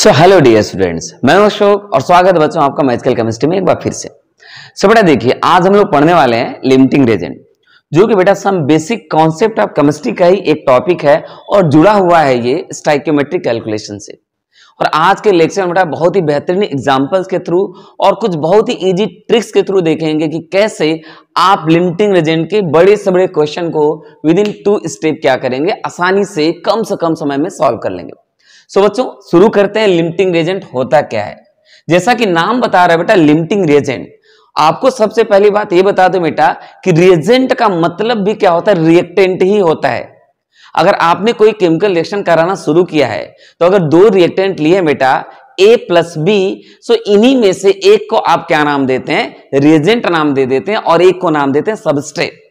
so hello dear students मैं अशोक और स्वागत बच्चों आपका मैथिकल केमिस्ट्री में एक बार फिर से सो बेटा देखिए आज हम लोग पढ़ने वाले हैं लिमिटिंग रेजेंट जो कि बेटा some basic concept of chemistry का ही एक टॉपिक है और जुड़ा हुआ है ये स्टाइक्योमेट्रिक कैलकुलेशन से और आज के लेक्चर में बेटा बहुत ही बेहतरीन एग्जाम्पल्स के थ्रू और कुछ बहुत ही इजी ट्रिक्स के थ्रू देखेंगे कि कैसे आप लिमिटिंग रेजेंट के बड़े से बड़े क्वेश्चन को विद इन टू स्टेप क्या करेंगे आसानी से कम से कम समय में सॉल्व कर लेंगे सो बच्चों शुरू करते हैं लिमिटिंग रेजेंट होता क्या है जैसा कि नाम बता रहा है बेटा लिमिटिंग रेजेंट आपको सबसे पहली बात यह बता दो बेटा कि रिएजेंट का मतलब भी क्या होता है रिएक्टेंट ही होता है अगर आपने कोई केमिकल रिएक्शन कराना शुरू किया है तो अगर दो रिएक्टेंट लिए बेटा ए प्लस बी सो इन्हीं में से एक को आप क्या नाम देते हैं रिएजेंट नाम दे देते हैं और एक को नाम देते हैं सबस्ट्रेट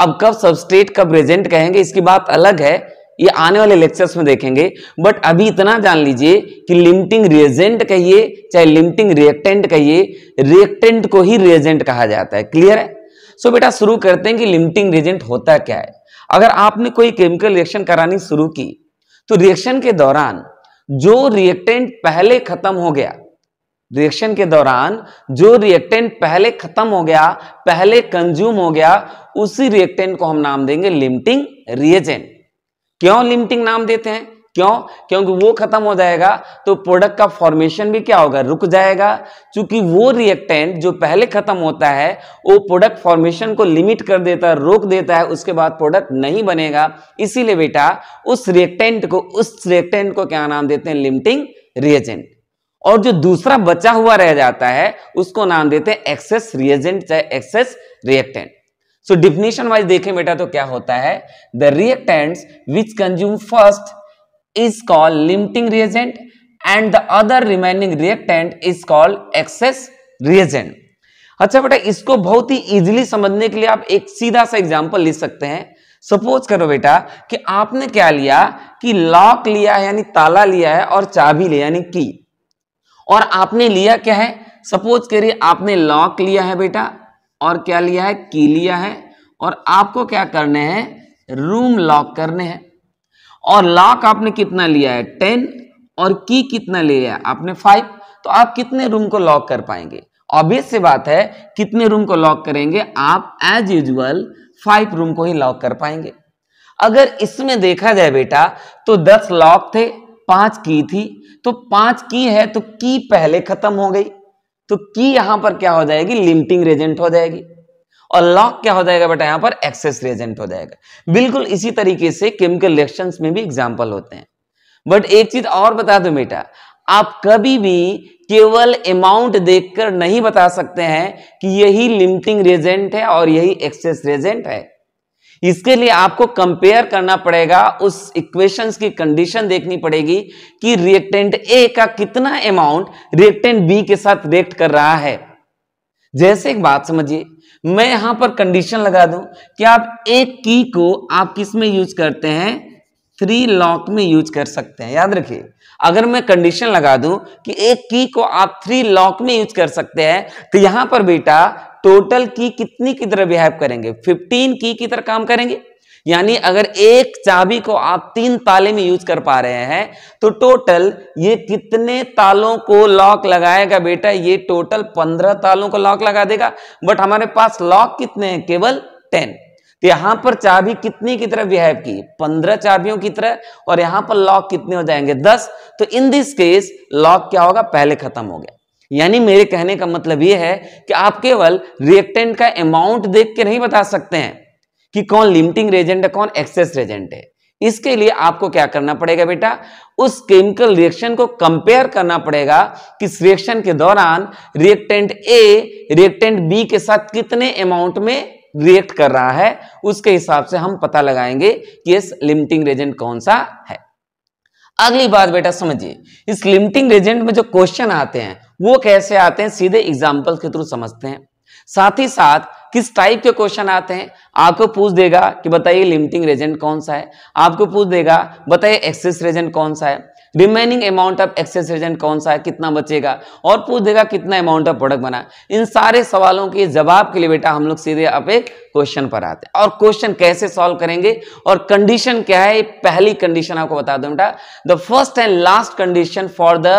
अब कब सबस्ट्रेट कब रेजेंट कहेंगे इसकी बात अलग है ये आने वाले लेक्चर्स में देखेंगे बट अभी इतना जान लीजिए कि लिमिटिंग रिएजेंट कहिए चाहे लिमिटिंग रिएक्टेंट कहिए रिएक्टेंट को ही रिएजेंट कहा जाता है क्लियर है सो so बेटा शुरू करते हैं कि लिमिटिंग रिएजेंट होता क्या है अगर आपने कोई केमिकल रिएक्शन करानी शुरू की तो रिएक्शन के दौरान जो रिएक्टेंट पहले खत्म हो गया रिएक्शन के दौरान जो रिएक्टेंट पहले खत्म हो गया पहले कंज्यूम हो गया उसी रिएक्टेंट को हम नाम देंगे लिमिटिंग रिएजेंट क्यों लिमिटिंग नाम देते हैं क्यों क्योंकि वो खत्म हो जाएगा तो प्रोडक्ट का फॉर्मेशन भी क्या होगा रुक जाएगा क्योंकि वो रिएक्टेंट जो पहले खत्म होता है वो प्रोडक्ट फॉर्मेशन को लिमिट कर देता है रोक देता है उसके बाद प्रोडक्ट नहीं बनेगा इसीलिए बेटा उस रिएक्टेंट को उस रिएक्टेंट को क्या नाम देते हैं लिमिटिंग रिएजेंट और जो दूसरा बचा हुआ रह जाता है उसको नाम देते हैं एक्सेस रिएजेंट चाहे excess reactant so definition wise देखें बेटा तो क्या होता है the reactants which consume first is called limiting reagent and the other remaining reactant is called excess reagent अच्छा बेटा इसको बहुत ही इजीली समझने के लिए आप एक सीधा सा एग्जांपल ले सकते हैं सपोज करो बेटा कि आपने क्या लिया कि लॉक लिया है यानी ताला लिया है और चाबी लिया यानी की और आपने लिया क्या है सपोज करिए आपने लॉक लिया है बेटा और क्या लिया है की लिया है और आपको क्या करने हैं रूम लॉक करने हैं और लॉक आपने कितना लिया है टेन और की कितना लिया है आपने फाइव तो आप कितने रूम को लॉक कर पाएंगे ऑब्वियस से बात है कितने रूम को लॉक करेंगे आप एज यूजल फाइव रूम को ही लॉक कर पाएंगे अगर इसमें देखा जाए बेटा तो दस लॉक थे पांच की थी तो पांच की है तो की पहले खत्म हो गई तो की यहां पर क्या हो जाएगी लिमिटिंग रेजेंट हो जाएगी और लॉक क्या हो जाएगा बेटा यहां पर एक्सेस रेजेंट हो जाएगा बिल्कुल इसी तरीके से केमिकल रिएक्शन में भी एग्जाम्पल होते हैं बट एक चीज और बता दो बेटा आप कभी भी केवल अमाउंट देखकर नहीं बता सकते हैं कि यही लिमिटिंग रेजेंट है और यही एक्सेस रेजेंट है इसके लिए आपको कंपेयर करना पड़ेगा उस इक्वेशंस की कंडीशन देखनी पड़ेगी कि रिएक्टेंट ए का कितना अमाउंट रिएक्टेंट बी के साथ रिएक्ट कर रहा है जैसे एक बात समझिए मैं यहां पर कंडीशन लगा दूं कि आप एक की को आप किस में यूज करते हैं थ्री लॉक में यूज कर सकते हैं याद रखिए अगर मैं कंडीशन लगा दूं कि एक की को आप थ्री लॉक में यूज कर सकते हैं तो यहां पर बेटा टोटल की कितनी की तरह बिहेव करेंगे 15 की की तरह काम करेंगे यानी अगर एक चाबी को आप तीन ताले में यूज कर पा रहे हैं तो टोटल ये कितने तालों को लॉक लगाएगा बेटा ये टोटल पंद्रह तालों को लॉक लगा देगा बट हमारे पास लॉक कितने हैं केवल टेन तो यहां पर चाबी कितनी की तरह बिहेव की पंद्रह चाबियों की तरह और यहां पर लॉक कितने हो जाएंगे दस तो इन दिस केस लॉक क्या होगा पहले खत्म हो गया यानी मेरे कहने का मतलब यह है कि आप केवल रिएक्टेंट का अमाउंट देख के नहीं बता सकते हैं कि कौन लिमिटिंग रेजेंट है कौन एक्सेस रेजेंट है इसके लिए आपको क्या करना पड़ेगा बेटा उस केमिकल रिएक्शन को कंपेयर करना पड़ेगा कि इस रिएक्शन के दौरान रिएक्टेंट ए रिएक्टेंट बी के साथ कितने अमाउंट में रिएक्ट कर रहा है उसके हिसाब से हम पता लगाएंगे कि इस लिमिटिंग रेजेंट कौन सा है अगली बात बेटा समझिए इस लिमिटिंग रेजेंट में जो क्वेश्चन आते हैं वो कैसे आते हैं सीधे एग्जाम्पल के थ्रू समझते हैं साथ ही साथ किस टाइप के क्वेश्चन आते हैं आपको पूछ देगा कि बताइए लिमिटिंग रेजेंट कौन सा है आपको पूछ देगा बताइए एक्सेस रेजेंट कौन सा है remaining amount of excess reagent कौन सा है कितना बचेगा और पूछ देगा कितना अमाउंट ऑफ प्रोडक्ट बना इन सारे सवालों के जवाब के लिए बेटा हम लोग सीधे आप एक क्वेश्चन पर आते हैं और क्वेश्चन कैसे सॉल्व करेंगे और कंडीशन क्या है पहली कंडीशन आपको बता दो बेटा the first and last condition for the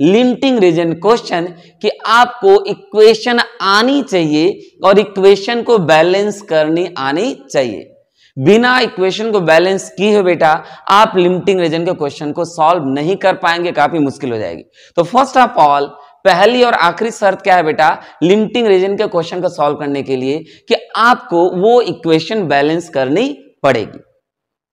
limiting reagent question कि आपको इक्वेशन आनी चाहिए और इक्वेशन को बैलेंस करनी आनी चाहिए बिना इक्वेशन को बैलेंस की हो बेटा आप लिमिटिंग रीजन के क्वेश्चन को सॉल्व नहीं कर पाएंगे काफी मुश्किल हो जाएगी तो फर्स्ट ऑफ ऑल पहली और आखिरी शर्त क्या है बेटा लिमिटिंग रीजन के क्वेश्चन को सॉल्व करने के लिए कि आपको वो इक्वेशन बैलेंस करनी पड़ेगी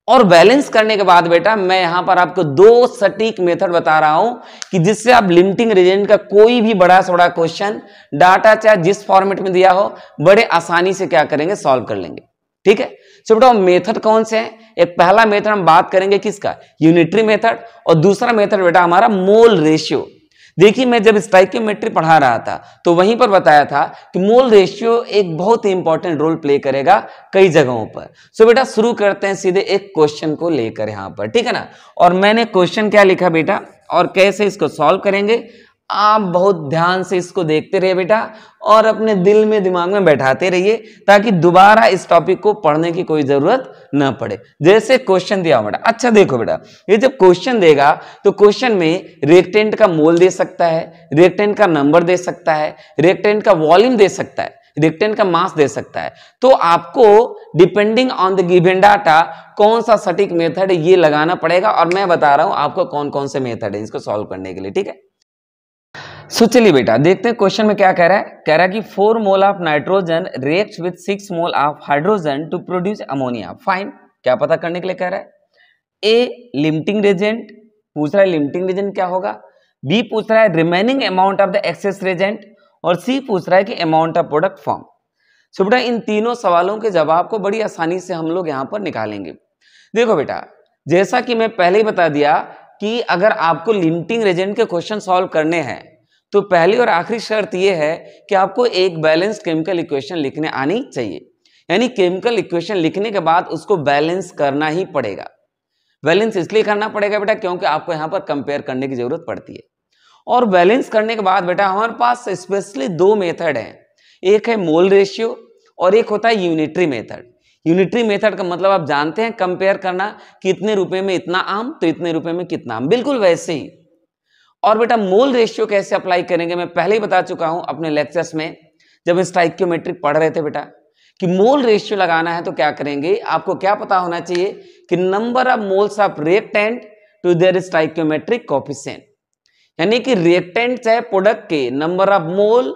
और बैलेंस करने के बाद बेटा मैं यहां पर आपको दो सटीक मेथड बता रहा हूं कि जिससे आप लिमिटिंग रिजेंट का कोई भी बड़ा सोड़ा क्वेश्चन डाटा चाहे जिस फॉर्मेट में दिया हो बड़े आसानी से क्या करेंगे सॉल्व कर लेंगे ठीक है सो बेटा मेथड कौन से हैं एक पहला मेथड हम बात करेंगे किसका यूनिटरी मेथड और दूसरा मेथड बेटा हमारा मोल रेशियो देखिए मैं जब स्टाइकोमेट्री पढ़ा रहा था तो वहीं पर बताया था कि मोल रेशियो एक बहुत ही इंपॉर्टेंट रोल प्ले करेगा कई जगहों पर सो बेटा शुरू करते हैं सीधे एक क्वेश्चन को लेकर यहां पर ठीक है ना और मैंने क्वेश्चन क्या लिखा बेटा और कैसे इसको सॉल्व करेंगे आप बहुत ध्यान से इसको देखते रहिए बेटा और अपने दिल में दिमाग में बैठाते रहिए ताकि दोबारा इस टॉपिक को पढ़ने की कोई ज़रूरत न पड़े जैसे क्वेश्चन दिया बेटा अच्छा देखो बेटा ये जब क्वेश्चन देगा तो क्वेश्चन में रेक्टेंट का मोल दे सकता है रेक्टेंट का नंबर दे सकता है रेक्टेंट का वॉल्यूम दे सकता है रेक्टेंट का मास दे सकता है तो आपको depending on the given data कौन सा सटीक मेथड ये लगाना पड़ेगा और मैं बता रहा हूं आपको कौन कौन से मेथड है इसको सॉल्व करने के लिए ठीक है सो चलिए बेटा देखते हैं क्वेश्चन में क्या कह रहा है कह रहा है कि four mole of nitrogen react with six mole of hydrogen to produce ammonia fine क्या पता करने के लिए कह रहा है ए लिमिटिंग रेजेंट पूछ रहा है लिमिटिंग रेजेंट क्या होगा बी पूछ रहा है remaining amount of the excess reagent और सी पूछ रहा है कि amount of product form so बेटा इन तीनों सवालों के जवाब को बड़ी आसानी से हम लोग यहाँ पर निकालेंगे देखो बेटा जैसा कि मैं पहले ही बता दिया कि अगर आपको लिमिटिंग रेजेंट के क्वेश्चन सॉल्व करने हैं तो पहली और आखिरी शर्त यह है कि आपको एक बैलेंस केमिकल इक्वेशन लिखने आनी चाहिए यानी केमिकल इक्वेशन लिखने के बाद उसको बैलेंस करना ही पड़ेगा बैलेंस इसलिए करना पड़ेगा बेटा क्योंकि आपको यहाँ पर कंपेयर करने की जरूरत पड़ती है और बैलेंस करने के बाद बेटा हमारे पास स्पेशली दो मेथड हैं एक है मोल रेशियो और एक होता है यूनिटरी मेथड यूनिटरी मेथड का मतलब आप जानते हैं कंपेयर करना कितने रुपए में इतना आम तो इतने रुपए में कितना आम बिल्कुल वैसे ही और बेटा मोल रेशियो कैसे अप्लाई करेंगे मैं पहले ही बता चुका हूं अपने लेक्चर्स में जब हम स्टाइक्योमेट्रिक पढ़ रहे थे बेटा कि मोल रेशियो लगाना है तो क्या करेंगे आपको क्या पता होना चाहिए कि number of moles of reactant to their stoichiometric coefficient यानी कि रिएक्टेंट चाहे प्रोडक्ट के नंबर ऑफ मोल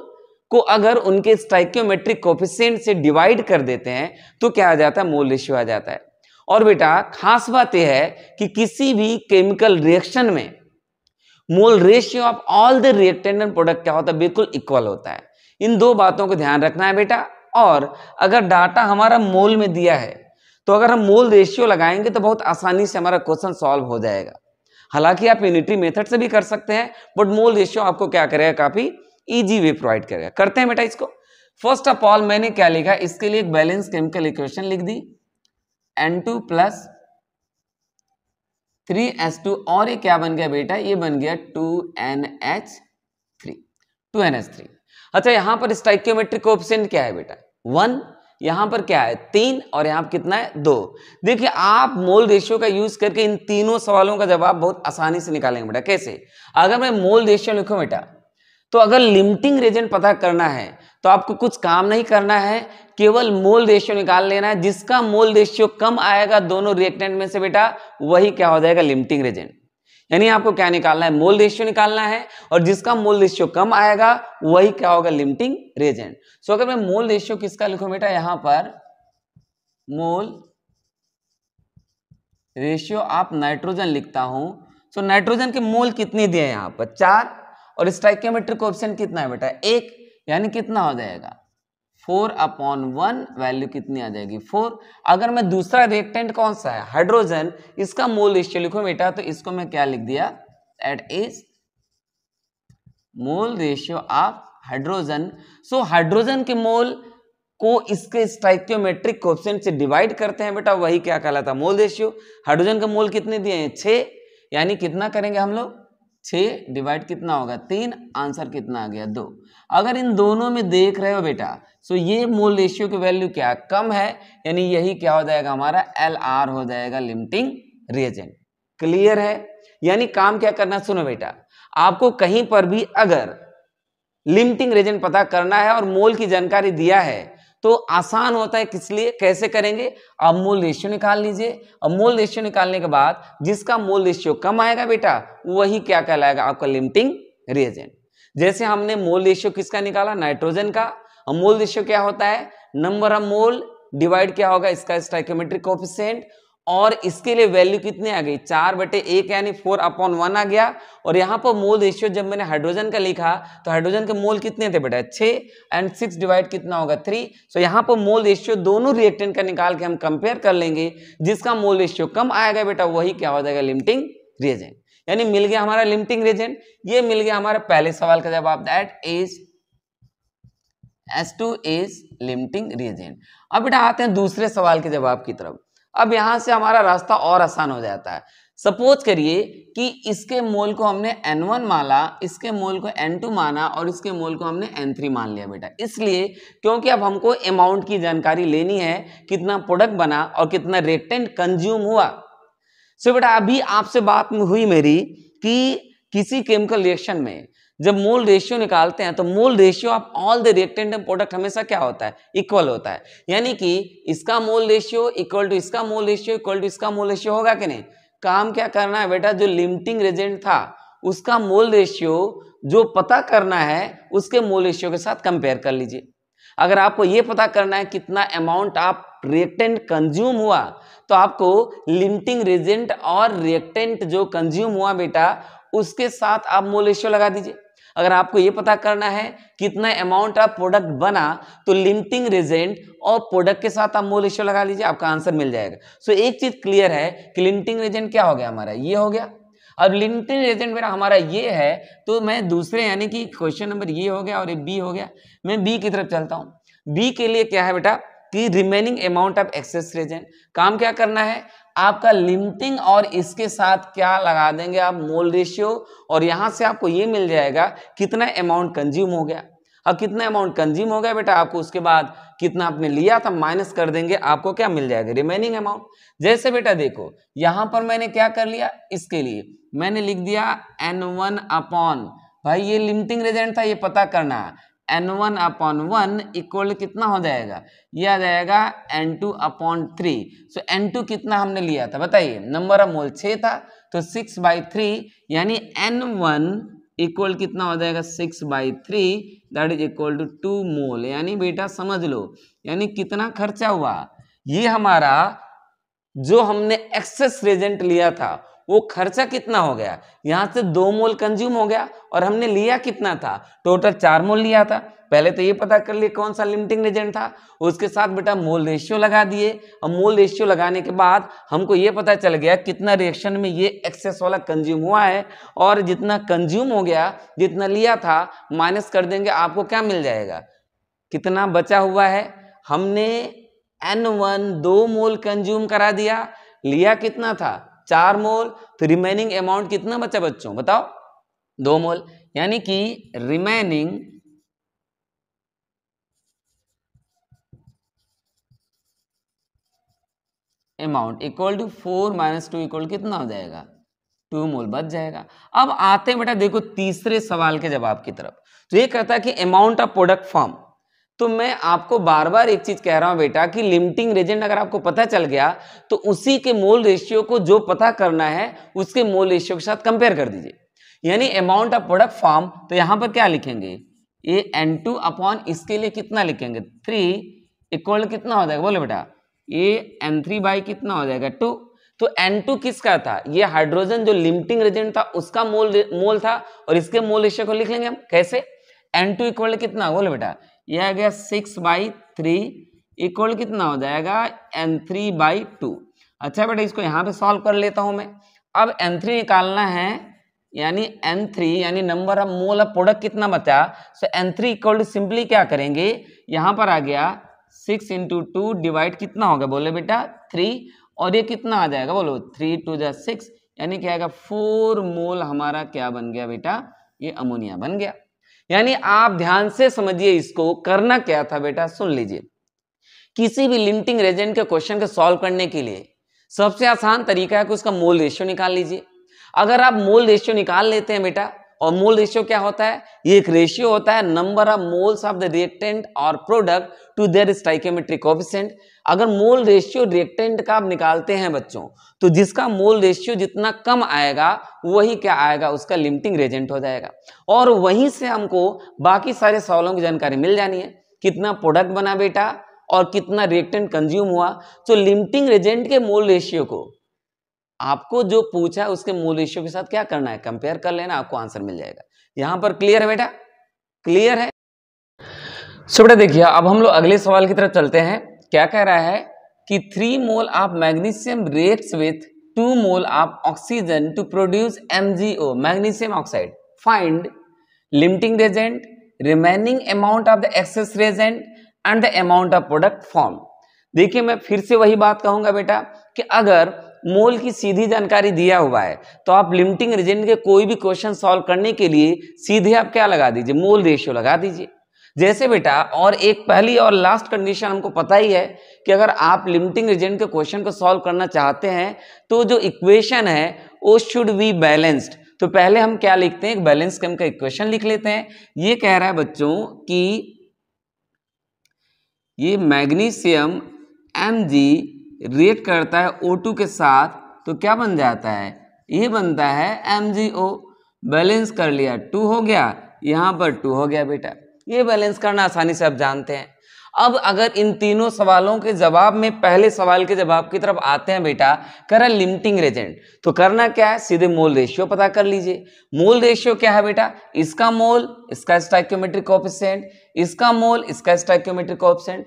को अगर उनके स्ट्राइक्योमेट्रिक कॉफिशेंट से डिवाइड कर देते हैं तो क्या आ जाता है मोल रेशियो आ जाता है और बेटा खास बात यह है कि किसी भी केमिकल रिएक्शन में mole ratio of all the reactant and product क्या होता है बिल्कुल इक्वल होता है इन दो बातों को ध्यान रखना है बेटा और अगर डाटा हमारा मोल में दिया है तो अगर हम मोल रेशियो लगाएंगे तो बहुत आसानी से हमारा क्वेश्चन सॉल्व हो जाएगा हालांकि आप यूनिटरी मेथड से भी कर सकते हैं बट मोल रेशियो आपको क्या करेगा काफ़ी इजी वे प्रोवाइड करेगा करते हैं बेटा इसको फर्स्ट ऑफ ऑल मैंने क्या लिखा इसके लिए एक बैलेंस केमिकल इक्वेशन लिख दी N two plus three S two और ये क्या बन गया बेटा ये बन गया two N H three two N H three अच्छा यहां पर स्टाइक्योमेट्रिक कोऑप्शन क्या है बेटा वन यहाँ पर क्या है तीन और यहाँ पर कितना है दो देखिए आप मोल रेशियो का यूज करके इन तीनों सवालों का जवाब बहुत आसानी से निकालेंगे बेटा कैसे अगर मैं मोल रेशियो लिखूं बेटा तो अगर लिमिटिंग रेजेंट पता करना है तो आपको कुछ काम नहीं करना है केवल मोल रेशियो निकाल लेना है जिसका मोल रेशियो कम आएगा दोनों रिएक्टेंट में से बेटा वही क्या हो जाएगा लिमिटिंग रेजेंट यानी आपको क्या निकालना है मोल रेशियो निकालना है और जिसका मोल रेशियो कम आएगा वही क्या होगा लिमिटिंग रेजेंट सो अगर मैं मोल रेशियो किसका लिखू बेटा यहां पर मोल रेशियो आप नाइट्रोजन लिखता हूं सो नाइट्रोजन के मोल कितने दिए यहां पर चार और स्ट्राइक्योमेट्रिक ऑप्शन कितना है बेटा एक यानी कितना हो जाएगा फोर अपॉन वन वैल्यू कितनी आ जाएगी फोर अगर मैं दूसरा रिएक्टेंट कौन सा है हाइड्रोजन इसका मोल रेशियो लिखो बेटा तो इसको मैं क्या लिख दिया that is mole ratio of hydrogen so hydrogen के मोल को इसके स्टाइक्योमेट्रिक क्वेश्चन से डिवाइड करते हैं बेटा वही क्या कहलाता मोल रेशियो हाइड्रोजन का मोल कितने दिए हैं छे यानी कितना करेंगे हम लोग छः डिवाइड कितना होगा तीन आंसर कितना आ गया दो अगर इन दोनों में देख रहे हो बेटा सो ये मोल रेशियो की वैल्यू क्या कम है यानी यही क्या हो जाएगा हमारा एल आर हो जाएगा लिमिटिंग रिएजेंट क्लियर है यानी काम क्या करना सुनो बेटा आपको कहीं पर भी अगर लिमिटिंग रिएजेंट पता करना है और मोल की जानकारी दिया है तो आसान होता है किस लिए कैसे करेंगे अब मूल रेशियो निकाल लीजिए अब मूल रेशियो निकालने के बाद जिसका मूल रेशियो कम आएगा बेटा वही क्या कहलाएगा आपका लिमिटिंग रिएजेंट जैसे हमने मोल रेशियो किसका निकाला नाइट्रोजन का मोल रेशियो क्या होता है नंबर ऑफ मोल डिवाइड क्या होगा इसका स्टाइकोमेट्रिक कोफिशियंट और इसके लिए वैल्यू कितने आ गई चार बटे एक यानी फोर अपॉन वन आ गया और यहाँ पर मोल रेशियो जब मैंने हाइड्रोजन का लिखा तो हाइड्रोजन के मोल कितने थे बेटा छः एंड सिक्स डिवाइड कितना होगा थ्री सो यहाँ पर मोल रेशियो दोनों रिएक्टेंट का निकाल के हम कंपेयर कर लेंगे जिसका मोल रेशियो कम आएगा बेटा वही क्या हो जाएगा लिमिटिंग रिएजेंट यानी मिल गया हमारा लिमिटिंग रिएजेंट ये मिल गया हमारे पहले सवाल का जवाब that is S two is limiting reagent अब बेटा आते हैं दूसरे सवाल के जवाब की तरफ अब यहाँ से हमारा रास्ता और आसान हो जाता है सपोज करिए कि इसके मोल को हमने एन वन माना इसके मोल को एन टू माना और इसके मोल को हमने एन थ्री मान लिया बेटा इसलिए क्योंकि अब हमको अमाउंट की जानकारी लेनी है कितना प्रोडक्ट बना और कितना रेटेंट कंज्यूम हुआ सो बेटा अभी आपसे बात हुई मेरी कि किसी केमिकल रिएक्शन में जब मोल रेशियो निकालते हैं तो mole ratio of all the reactant and product हमेशा क्या होता है इक्वल होता है यानी कि इसका मोल रेशियो इक्वल टू इसका मोल रेशियो इक्वल टू इसका मोल रेशियो होगा कि नहीं काम क्या करना है बेटा जो लिमिटिंग रेजेंट था उसका मोल रेशियो जो पता करना है उसके मोल रेशियो के साथ कंपेयर कर लीजिए अगर आपको ये पता करना है कितना अमाउंट आप रिएक्टेंट कंज्यूम हुआ तो आपको लिमिटिंग रेजेंट और रिएक्टेंट जो कंज्यूम हुआ बेटा उसके साथ आप मोल रेशियो लगा दीजिए अगर आपको ये पता करना है कितना अमाउंट ऑफ प्रोडक्ट बना तो लिमिटिंग रेजेंट और प्रोडक्ट के साथ आप मोल रेशियो लगा लीजिए आपका आंसर मिल जाएगा सो so, एक चीज क्लियर है कि लिमिटिंग रेजेंट क्या हो गया हमारा ये हो गया अब लिमिटिंग रेजेंट मेरा हमारा ये है तो मैं दूसरे यानी कि क्वेश्चन नंबर ये हो गया और ये बी हो गया मैं बी की तरफ चलता हूँ बी के लिए क्या है बेटा कि remaining amount of excess reagent काम क्या करना है आपका लिमिटिंग और इसके साथ क्या लगा देंगे आप मोल रेशियो और यहां से आपको ये मिल जाएगा कितना अमाउंट कंज्यूम हो गया अब हाँ, कितना अमाउंट कंज्यूम हो गया बेटा आपको उसके बाद कितना आपने लिया था माइनस कर देंगे आपको क्या मिल जाएगा रिमेनिंग अमाउंट जैसे बेटा देखो यहां पर मैंने क्या कर लिया इसके लिए मैंने लिख दिया एन वन अपॉन भाई ये लिमिटिंग रेजेंट था ये पता करना N one upon one equal कितना हो जाएगा यह आ जाएगा N two upon three so N two कितना हमने लिया था बताइए नंबर ऑफ मोल छः था तो सिक्स बाई थ्री यानी एन वन इक्वल कितना हो जाएगा six by three that is equal to two mole यानी बेटा समझ लो यानी कितना खर्चा हुआ ये हमारा जो हमने एक्सेस रेजेंट लिया था वो खर्चा कितना हो गया यहाँ से दो मोल कंज्यूम हो गया और हमने लिया कितना था टोटल चार मोल लिया था पहले तो ये पता कर लिए कौन सा लिमिटिंग एजेंट था उसके साथ बेटा मोल रेशियो लगा दिए और मोल रेशियो लगाने के बाद हमको ये पता चल गया कितना रिएक्शन में ये एक्सेस वाला कंज्यूम हुआ है और जितना कंज्यूम हो गया जितना लिया था माइनस कर देंगे आपको क्या मिल जाएगा कितना बचा हुआ है हमने एन वन दो मोल कंज्यूम करा दिया लिया कितना था चार मोल तो रिमेनिंग अमाउंट कितना बचा बच्चों बताओ दो मोल यानी कि remaining amount equal to four minus two equal कितना हो जाएगा टू मोल बच जाएगा अब आते हैं बेटा देखो तीसरे सवाल के जवाब की तरफ तो ये कहता है कि अमाउंट ऑफ प्रोडक्ट फॉर्म तो मैं आपको बार बार एक चीज कह रहा हूं बेटा कि लिमिटिंग रेजेंट अगर आपको पता चल गया तो उसी के मोल रेशियो को जो पता करना है उसके मोल रेशियो के साथ कंपेयर कर दीजिए यानी अमाउंट ऑफ प्रोडक्ट फॉर्म तो यहां पर क्या लिखेंगे ये एन टू अपॉन इसके लिए कितना लिखेंगे थ्री इक्वल कितना हो जाएगा बोलो बेटा ये एन थ्री बाई कितना हो जाएगा टू तो टू किसका था ये हाइड्रोजन जो लिमिटिंग रेजेंट था उसका मोल मोल था और इसके मोल रेशियो को लिख लेंगे हम कैसे एन टू इक्वल कितना बोलो बेटा यह आ गया सिक्स बाई थ्री इक्वल कितना हो जाएगा एन थ्री बाई टू अच्छा बेटा इसको यहाँ पे सॉल्व कर लेता हूँ मैं अब एन थ्री निकालना है यानी एन थ्री यानी number of mole of product कितना बचा so N three equal to simply क्या करेंगे यहाँ पर आ गया सिक्स इंटू टू डिवाइड कितना होगा बोले बेटा थ्री और ये कितना आ जाएगा बोलो थ्री टू जै सिक्स यानी क्या आएगा फोर मोल हमारा क्या बन गया बेटा ये अमोनिया बन गया यानी आप ध्यान से समझिए इसको करना क्या था बेटा सुन लीजिए किसी भी लिमिटिंग रेजेंट के क्वेश्चन को सॉल्व करने के लिए सबसे आसान तरीका है कि उसका मोल रेशियो निकाल लीजिए अगर आप मोल रेशियो निकाल लेते हैं बेटा और मोल रेशियो क्या होता है ये एक रेशियो होता है number of moles of the reactant और product to their stoichiometric coefficient अगर मोल रेशियो रिएक्टेंट का आप निकालते हैं बच्चों तो जिसका मोल रेशियो जितना कम आएगा वही क्या आएगा उसका लिमिटिंग रेजेंट हो जाएगा और वहीं से हमको बाकी सारे सवालों की जानकारी मिल जानी है कितना प्रोडक्ट बना बेटा और कितना रिएक्टेंट कंज्यूम हुआ तो लिमिटिंग रेजेंट के मोल रेशियो को आपको जो पूछा है उसके मोल रेशियो के साथ क्या करना है कंपेयर कर लेना आपको आंसर मिल जाएगा यहां पर क्लियर है बेटा क्लियर है सो बेटा देखिए अब हम लोग अगले सवाल की तरफ चलते हैं क्या कह रहा है कि three mole of magnesium reacts with two mole of oxygen to produce MgO magnesium oxide find limiting reagent remaining amount of the excess reagent and the amount of product form देखिए मैं फिर से वही बात कहूंगा बेटा कि अगर मोल की सीधी जानकारी दिया हुआ है तो आप लिमिटिंग रेजेंट के कोई भी क्वेश्चन सॉल्व करने के लिए सीधे आप क्या लगा दीजिए मोल रेशियो लगा दीजिए जैसे बेटा और एक पहली और लास्ट कंडीशन हमको पता ही है कि अगर आप लिमिटिंग एजेंट के क्वेश्चन को सॉल्व करना चाहते हैं तो जो इक्वेशन है वो शुड बी बैलेंस्ड तो पहले हम क्या लिखते हैं बैलेंस क्रम का इक्वेशन लिख लेते हैं ये कह रहा है बच्चों कि ये मैग्नीशियम एम जी रेट करता है ओ के साथ तो क्या बन जाता है ये बनता है एम जी ओ बैलेंस कर लिया टू हो गया यहाँ पर टू हो गया बेटा ये बैलेंस करना आसानी से आप जानते हैं अब अगर इन तीनों सवालों के जवाब में पहले सवाल के जवाब की तरफ आते हैं बेटा करा लिमिटिंग रेजेंट तो करना क्या है सीधे मोल रेशियो पता कर लीजिए मोल रेशियो क्या है बेटा इसका मोल इसका स्टाइक्योमेट्रिक ऑप्सेंट इसका मोल इसका स्टाइक्योमेट्रिक ऑप्सेंट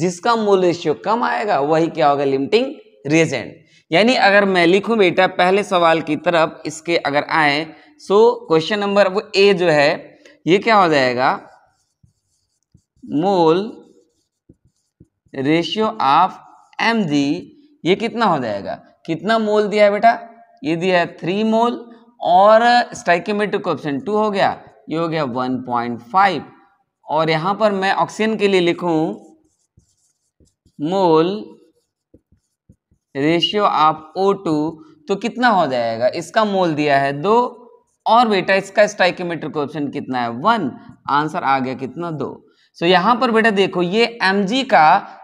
जिसका मोल रेशियो कम आएगा वही क्या होगा लिमिटिंग रेजेंट यानी अगर मैं लिखूं बेटा पहले सवाल की तरफ इसके अगर आए सो क्वेश्चन नंबर वो ए जो है ये क्या हो जाएगा mole ratio of M G ये कितना हो जाएगा कितना मोल दिया है बेटा ये दिया है थ्री मोल और स्टाइकेमेट्रिक ऑप्शन टू हो गया ये हो गया वन पॉइंट फाइव और यहां पर मैं ऑक्सीजन के लिए लिखूं mole ratio of O two तो कितना हो जाएगा इसका मोल दिया है दो और बेटा इसका स्टाइकेमेट्रिक ऑप्शन कितना है वन आंसर आ गया कितना दो सो so, यहां पर बेटा देखो ये एम का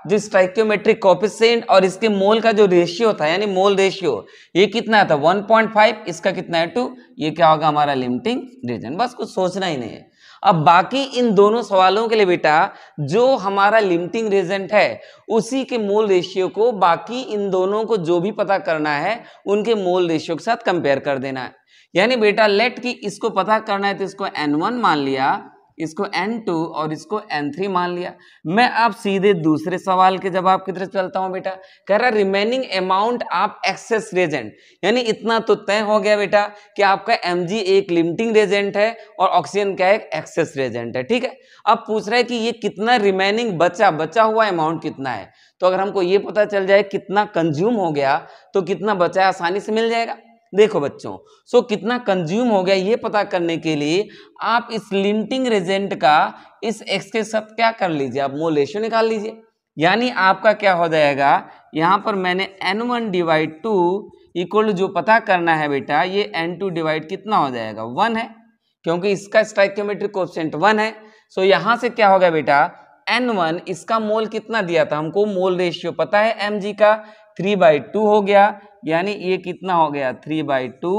जो स्ट्राइक्योमेट्रिक कॉपिसेंट और इसके मोल का जो रेशियो था यानी मोल रेशियो ये कितना था 1.5 इसका कितना है टू ये क्या होगा हमारा लिमिटिंग रीजन बस कुछ सोचना ही नहीं है अब बाकी इन दोनों सवालों के लिए बेटा जो हमारा लिमिटिंग रेजेंट है उसी के मोल रेशियो को बाकी इन दोनों को जो भी पता करना है उनके मोल रेशियो के साथ कंपेयर कर देना है यानी बेटा लेट की इसको पता करना है तो इसको एन मान लिया इसको N2 और इसको N3 मान लिया मैं अब सीधे दूसरे सवाल के जवाब की तरफ चलता हूं बेटा कह रहा remaining amount of excess reagent यानी इतना तो तय हो गया बेटा कि आपका Mg एक लिमिटिंग रेजेंट है और ऑक्सीजन का एक एक्सेस रेजेंट है ठीक है अब पूछ रहा है कि ये कितना रिमेनिंग बचा बचा हुआ अमाउंट कितना है तो अगर हमको ये पता चल जाए कितना कंज्यूम हो गया तो कितना बचा आसानी से मिल जाएगा देखो बच्चों सो कितना कंज्यूम हो गया ये पता करने के लिए आप इस लिंटिंग रेजेंट का इस एक्स के साथ क्या कर लीजिए आप मोलेशो निकाल लीजिए यानी आपका क्या हो जाएगा यहाँ पर मैंने N one divide two equal जो पता करना है बेटा ये एन टू डिवाइड कितना हो जाएगा वन है क्योंकि इसका स्ट्राइक्योमेट्रिक कोफिशिएंट वन है सो यहाँ से क्या हो गया बेटा एन वन इसका मोल कितना दिया था हमको मोल रेशियो पता है एम जी का थ्री बाई टू हो गया यानी ये कितना हो गया थ्री बाई टू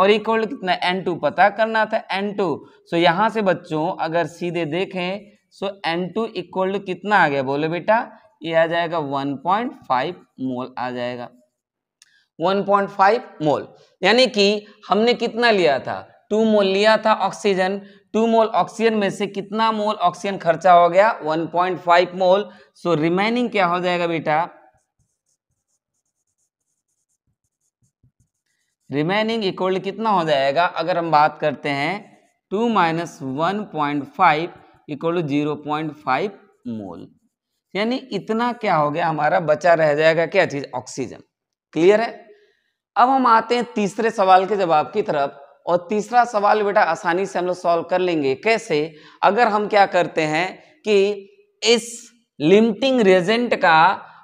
और इक्वल कितना एन टू पता करना था एन टू सो यहाँ से बच्चों अगर सीधे देखें सो एन टू इक्वल कितना आ गया बोले बेटा ये आ जाएगा वन पॉइंट फाइव मोल आ जाएगा 1.5 मोल यानी कि हमने कितना लिया था टू मोल लिया था ऑक्सीजन टू मोल ऑक्सीजन में से कितना मोल ऑक्सीजन खर्चा हो गया 1.5 मोल सो रिमेनिंग क्या हो जाएगा बेटा रिमेनिंग इक्वल कितना हो जाएगा अगर हम बात करते हैं two minus one point five equal to zero point five mole यानी इतना क्या हो गया हमारा बचा रह जाएगा क्या चीज ऑक्सीजन क्लियर है अब हम आते हैं तीसरे सवाल के जवाब की तरफ और तीसरा सवाल बेटा आसानी से हम लोग सॉल्व कर लेंगे कैसे अगर हम क्या करते हैं कि इस लिमिटिंग रेजेंट का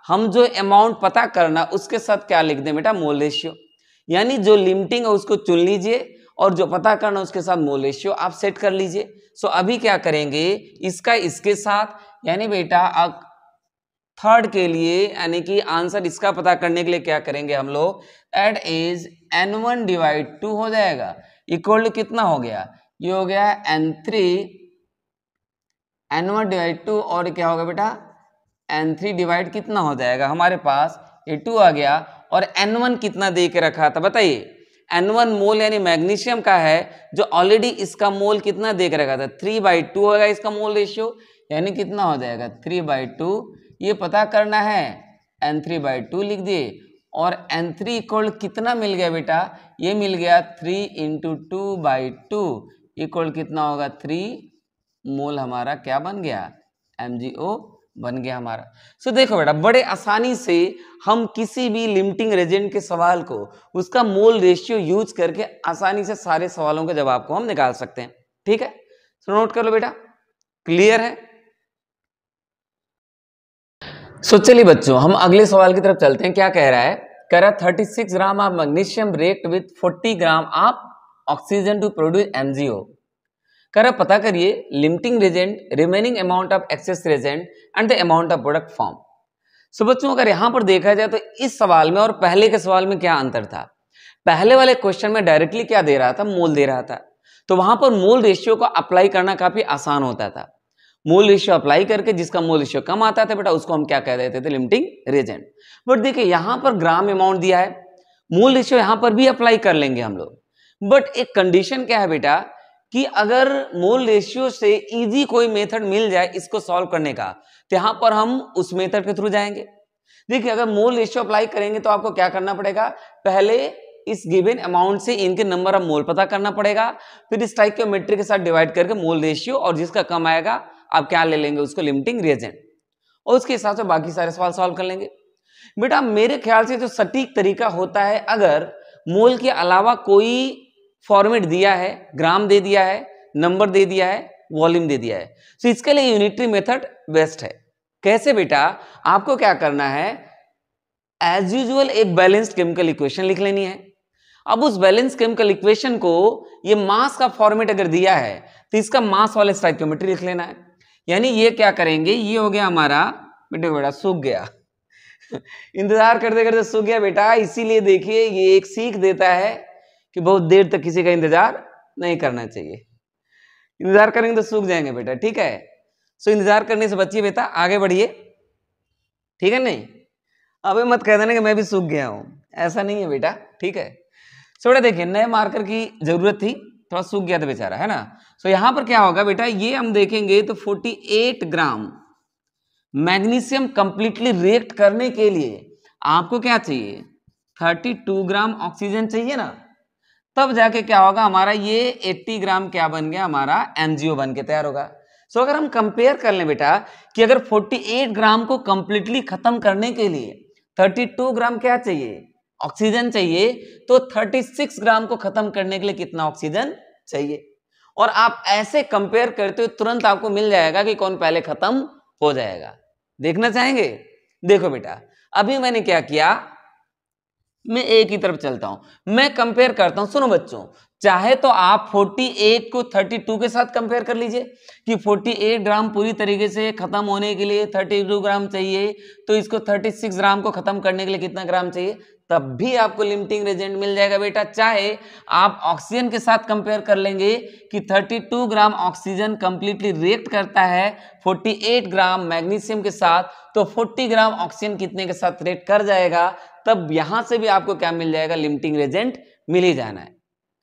हम जो अमाउंट पता करना उसके साथ क्या लिख दें बेटा मोल रेशियो यानी जो लिमिटिंग है उसको चुन लीजिए और जो पता करना उसके साथ मोलेशियो आप सेट कर लीजिए सो अभी क्या करेंगे इसका इसके साथ यानी बेटा अब थर्ड के लिए यानी कि आंसर इसका पता करने के लिए क्या करेंगे हम लोग that is N one divide two हो जाएगा इक्वल टू कितना हो गया ये हो गया N three N one divide two और क्या होगा बेटा एन थ्री डिवाइड कितना हो जाएगा हमारे पास ये टू आ गया और N1 कितना दे के रखा था बताइए N1 मोल यानी मैग्नीशियम का है जो ऑलरेडी इसका मोल कितना दे के रखा था थ्री बाई टू होगा इसका मोल रेशियो यानी कितना हो जाएगा थ्री बाई टू ये पता करना है एन थ्री बाई टू लिख दिए और एन थ्री इक्वल कितना मिल गया बेटा ये मिल गया three into two by two equal कितना होगा थ्री मोल हमारा क्या बन गया एम जी ओ बन गया हमारा सो देखो बेटा बड़े आसानी से हम किसी भी लिमिटिंग रेजेंट के सवाल को उसका मोल रेशियो यूज करके आसानी से सारे सवालों के जवाब को हम निकाल सकते हैं ठीक है सो नोट कर लो बेटा क्लियर है सो so, चलिए बच्चों हम अगले सवाल की तरफ चलते हैं क्या कह रहा है कह रहा है thirty six gram of magnesium react with forty gram of oxygen to produce MgO करें पता करिए limiting reagent remaining amount of excess reagent and the amount of product form so बच्चों अगर यहां पर देखा जाए तो इस सवाल में और पहले के सवाल में क्या अंतर था पहले वाले क्वेश्चन में डायरेक्टली क्या दे रहा था मोल दे रहा था तो वहां पर मोल रेशियो को अप्लाई करना काफी आसान होता था मोल रेशियो अप्लाई करके जिसका मोल रेशियो कम आता था बेटा उसको हम क्या कह देते थे लिमिटिंग रेजेंट बट देखिए यहां पर ग्राम अमाउंट दिया है मोल रेशियो यहां पर भी अप्लाई कर लेंगे हम लोग बट एक कंडीशन क्या है बेटा कि अगर मोल रेशियो से इजी कोई मेथड मिल जाए इसको सॉल्व करने का तो यहां पर हम उस मेथड के थ्रू जाएंगे देखिए अगर मोल रेशियो अप्लाई करेंगे तो आपको क्या करना पड़ेगा पहले इस गिवन अमाउंट से इनके नंबर ऑफ मोल पता करना पड़ेगा फिर इस टाइप के मेट्रिक के साथ डिवाइड करके मोल रेशियो और जिसका कम आएगा आप क्या ले लेंगे उसको लिमिटिंग रिएजेंट और उसके हिसाब से बाकी सारे सवाल सॉल्व कर लेंगे बेटा मेरे ख्याल से जो सटीक तरीका होता है अगर मोल के अलावा कोई फॉर्मेट दिया है ग्राम दे दिया है नंबर दे दिया है वॉल्यूम दे दिया है तो so, इसके लिए यूनिटरी मेथड बेस्ट है कैसे बेटा आपको क्या करना है एज यूजल एक बैलेंस केमिकल इक्वेशन लिख लेनी है अब उस बैलेंस केमिकल इक्वेशन को ये मास का फॉर्मेट अगर दिया है तो इसका मास वाले स्टाइक्योमेट्री लिख लेना है यानी ये क्या करेंगे ये हो गया हमारा बेटे बेटा सूख गया इंतजार करते करते सूख गया बेटा इसीलिए देखिए ये एक सीख देता है कि बहुत देर तक किसी का इंतजार नहीं करना चाहिए इंतजार करेंगे तो सूख जाएंगे बेटा ठीक है सो इंतजार करने से बचिए बेटा आगे बढ़िए ठीक है नहीं अबे मत कह देना कि मैं भी सूख गया हूँ ऐसा नहीं है बेटा ठीक है सो बेटा देखिए नए मार्कर की जरूरत थी थोड़ा सूख गया था बेचारा है ना सो यहाँ पर क्या होगा बेटा ये हम देखेंगे तो eight gram magnesium completely react करने के लिए आपको क्या चाहिए 32 ग्राम ऑक्सीजन चाहिए ना तब जाके क्या होगा हमारा ये 80 ग्राम क्या बन गया हमारा एनजीओ बन के तैयार होगा सो अगर हम कंपेयर कर लें बेटा कि अगर 48 ग्राम को कंप्लीटली खत्म करने के लिए 32 ग्राम क्या चाहिए ऑक्सीजन चाहिए तो 36 ग्राम को खत्म करने के लिए कितना ऑक्सीजन चाहिए और आप ऐसे कंपेयर करते हुए तुरंत आपको मिल जाएगा कि कौन पहले खत्म हो जाएगा देखना चाहेंगे देखो बेटा अभी मैंने क्या किया मैं ए की तरफ चलता हूं मैं कंपेयर करता हूं सुनो बच्चों चाहे तो आप 48 को 32 के साथ कंपेयर कर लीजिए कि 48 ग्राम पूरी तरीके से खत्म होने के लिए 32 ग्राम चाहिए तो इसको 36 ग्राम को खत्म करने के लिए कितना ग्राम चाहिए तब भी आपको लिमिटिंग रेजेंट मिल जाएगा बेटा चाहे आप ऑक्सीजन के साथ कंपेयर कर लेंगे कि 32 ग्राम ऑक्सीजन कंप्लीटली रिएक्ट करता है 48 ग्राम मैग्नीशियम के साथ तो 40 ग्राम ऑक्सीजन कितने के साथ रिएक्ट कर जाएगा तब यहां से भी आपको क्या मिल जाएगा लिमिटिंग रेजेंट मिल ही जाना है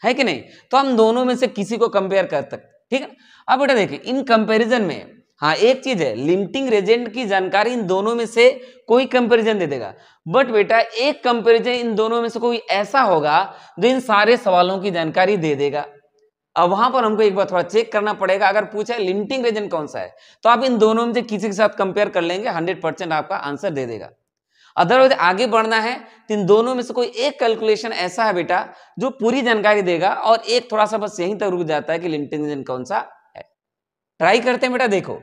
है कि नहीं तो हम दोनों में से किसी को कंपेयर कर सकते ठीक है अब बेटा देखिए इन कंपेरिजन में हाँ एक चीज है लिमिटिंग रेजेंट की जानकारी इन दोनों में से कोई कंपैरिजन दे देगा बट बेटा एक कंपैरिजन इन दोनों में से कोई ऐसा होगा जो इन सारे सवालों की जानकारी दे देगा अब वहां पर हमको एक बार थोड़ा चेक करना पड़ेगा अगर पूछा लिमिटिंग रेजेंट कौन सा है तो आप इन दोनों में से किसी के साथ कंपेयर कर लेंगे हंड्रेड परसेंट आपका आंसर दे देगा अदरवाइज आगे बढ़ना है तो इन दोनों में से कोई एक कैलकुलेशन ऐसा है बेटा जो पूरी जानकारी देगा और एक थोड़ा सा बस यहीं तक रुक जाता है कि लिमिटिंग रेजेंट कौन सा ट्राई करते हैं बेटा देखो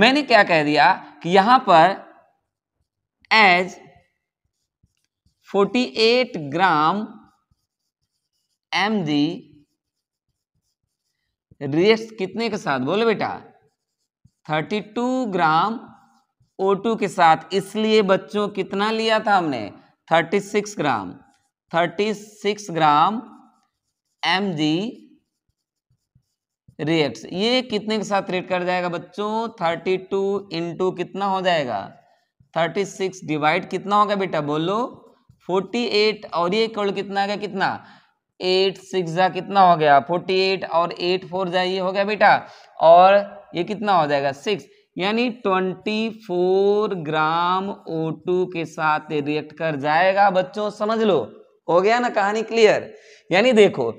मैंने क्या कह दिया कि यहां पर as 48 gram M G react कितने के साथ बोले बेटा 32 ग्राम O2 के साथ इसलिए बच्चों कितना लिया था हमने 36 ग्राम 36 ग्राम एम जी रिएक्ट्स ये कितने के साथ रिएक्ट कर जाएगा बच्चों थर्टी टू इंटू कितना हो जाएगा थर्टी सिक्स डिवाइड कितना होगा बेटा बोलो फोर्टी एट और ये करोड़ कितना आ गया कितना एट सिक्स जा कितना हो गया फोर्टी एट और एट फोर जा ये हो गया बेटा और ये कितना हो जाएगा सिक्स यानी twenty four gram O two के साथ रिएक्ट कर जाएगा बच्चों समझ लो हो गया ना कहानी क्लियर यानी देखो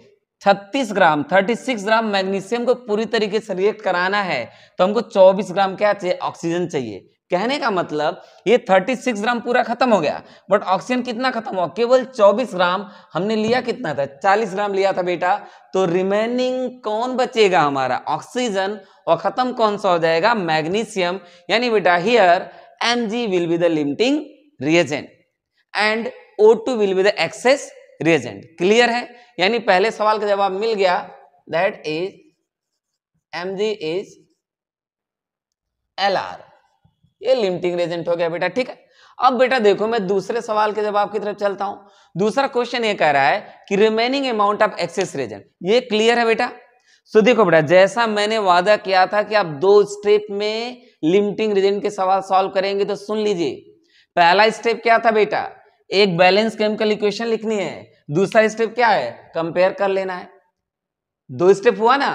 36 ग्राम 36 ग्राम मैग्नीशियम को पूरी तरीके से रिएक्ट कराना है तो हमको 24 ग्राम क्या चाहिए ऑक्सीजन चाहिए कहने का मतलब ये 36 ग्राम पूरा खत्म हो गया बट ऑक्सीजन कितना खत्म हुआ केवल 24 ग्राम हमने लिया कितना था 40 ग्राम लिया था बेटा तो रिमेनिंग कौन बचेगा हमारा ऑक्सीजन और खत्म कौन सा हो जाएगा मैग्नीशियम यानी बेटा here M will be the limiting reagent and O will be the excess reagent clear है यानी पहले सवाल का जवाब मिल गया that is M G is L R ये लिमिटिंग रिएजेंट हो गया बेटा ठीक है अब बेटा देखो मैं दूसरे सवाल के जवाब की तरफ चलता हूं दूसरा क्वेश्चन ये कह रहा है कि remaining amount of excess reagent ये क्लियर है बेटा सो देखो बेटा जैसा मैंने वादा किया था कि आप दो स्टेप में लिमिटिंग रेजेंट के सवाल सॉल्व करेंगे तो सुन लीजिए पहला स्टेप क्या था बेटा एक बैलेंस केमिकल इक्वेशन लिखनी है दूसरा स्टेप क्या है कंपेयर कर लेना है दो स्टेप हुआ ना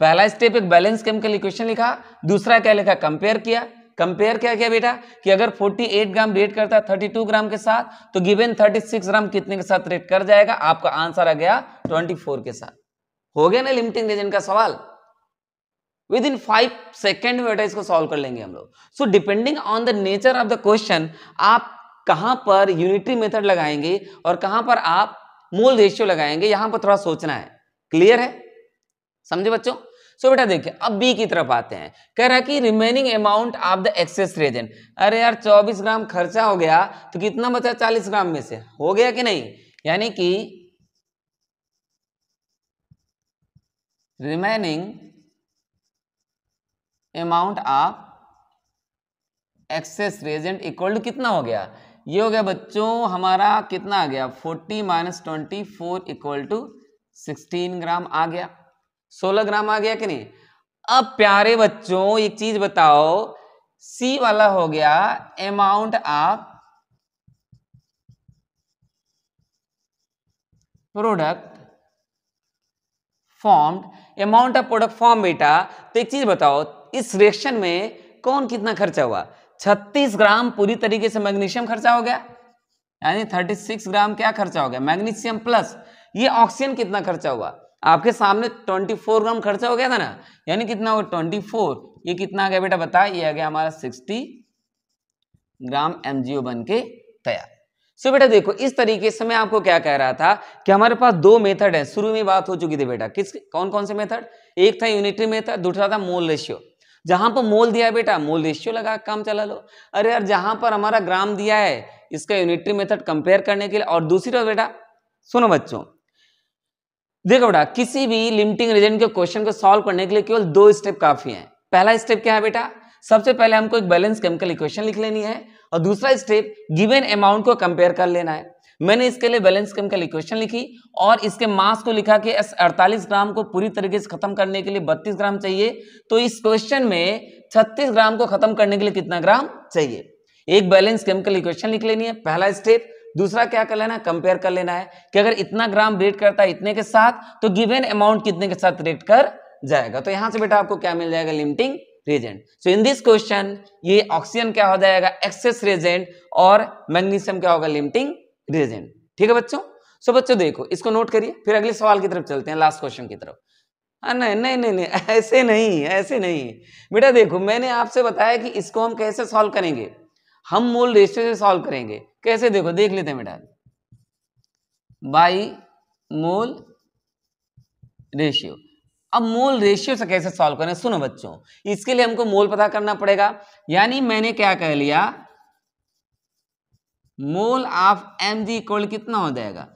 पहला स्टेप एक बैलेंस केमिकल इक्वेशन लिखा दूसरा क्या लिखा कंपेयर किया कंपेयर क्या किया बेटा कि अगर 48 ग्राम रेट करता है 32 ग्राम के साथ तो गिवेन 36 ग्राम कितने के साथ रेट कर जाएगा आपका आंसर आ गया 24 के साथ हो गया ना लिमिटिंग रीजन का सवाल विद इन फाइव सेकेंड में बेटा इसको सॉल्व कर लेंगे हम लोग so depending on the nature of the question आप कहाँ पर यूनिटरी मेथड लगाएंगे और कहाँ पर आप मूल रेशियो लगाएंगे यहाँ पर थोड़ा सोचना है क्लियर है समझे बच्चों सो बेटा देखिए अब बी की तरफ आते हैं कह रहा कि remaining amount of the excess reagent अरे यार 24 ग्राम खर्चा हो गया तो कितना बचा 40 ग्राम में से हो गया कि नहीं यानी कि remaining amount of excess reagent equal to कितना हो गया ये हो गया बच्चों हमारा कितना आ गया 40 minus twenty four equal to sixteen gram आ गया 16 ग्राम आ गया कि नहीं अब प्यारे बच्चों एक चीज बताओ सी वाला हो गया amount of product formed amount of product form बेटा तो एक चीज बताओ इस रिएक्शन में कौन कितना खर्चा हुआ छत्तीस ग्राम पूरी तरीके से मैग्नीशियम खर्चा हो गया यानी थर्टी सिक्स ग्राम क्या खर्चा हो गया मैग्नीशियम प्लस ये ऑक्सीजन कितना खर्चा हुआ आपके सामने ट्वेंटी फोर ग्राम खर्चा हो गया था ना यानी कितना हुआ ट्वेंटी फोर ये कितना आ गया बेटा बता ये आ गया हमारा सिक्सटी ग्राम एम बन के तैयार सो बेटा देखो इस तरीके से मैं आपको क्या कह रहा था कि हमारे पास दो मेथड है शुरू में बात हो चुकी थी बेटा किस कौन कौन से मेथड एक था यूनिटरी मेथड दूसरा था मोल रेशियो जहां पर मोल दिया है बेटा मोल रेशियो लगा काम चला लो अरे यार जहां पर हमारा ग्राम दिया है इसका यूनिटरी मेथड कंपेयर करने के लिए और दूसरी बात बेटा सुनो बच्चों देखो बेटा किसी भी लिमिटिंग रीजन के क्वेश्चन को सॉल्व करने के लिए केवल दो स्टेप काफी है पहला स्टेप क्या है बेटा सबसे पहले हमको एक बैलेंस केमिकल इक्वेशन लिख लेनी है और दूसरा स्टेप गिवन अमाउंट को कंपेयर कर लेना है मैंने इसके लिए बैलेंस केमिकल इक्वेशन लिखी और इसके मास को लिखा कि एस अड़तालीस ग्राम को पूरी तरीके से खत्म करने के लिए 32 ग्राम चाहिए तो इस क्वेश्चन में 36 ग्राम को खत्म करने के लिए कितना ग्राम चाहिए एक बैलेंस केमिकल इक्वेशन लिख लेनी है पहला स्टेप दूसरा क्या कर लेना है कंपेयर कर लेना है कि अगर इतना ग्राम रेट करता है इतने के साथ तो गिवेन अमाउंट कितने के साथ रेट कर जाएगा तो यहां से बेटा आपको क्या मिल जाएगा limiting reagent so in this question ये ऑक्सीजन क्या हो जाएगा एक्सेस रेजेंट और मैग्नीशियम क्या होगा लिमिटिंग रेजेंट ठीक है बच्चों सो बच्चों देखो इसको नोट करिए फिर अगले सवाल की तरफ चलते हैं लास्ट क्वेश्चन की तरफ हाँ, नहीं नहीं नहीं नहीं ऐसे नहीं ऐसे नहीं बेटा देखो मैंने आपसे बताया कि इसको हम कैसे सॉल्व करेंगे हम मूल रेशियो से सॉल्व करेंगे कैसे देखो देख लेते हैं बेटा बाई मोल रेशियो अब मोल रेशियो से कैसे सॉल्व करें सुनो बच्चों इसके लिए हमको मोल पता करना पड़ेगा यानी मैंने क्या कह लिया mole of M G equal कितना हो जाएगा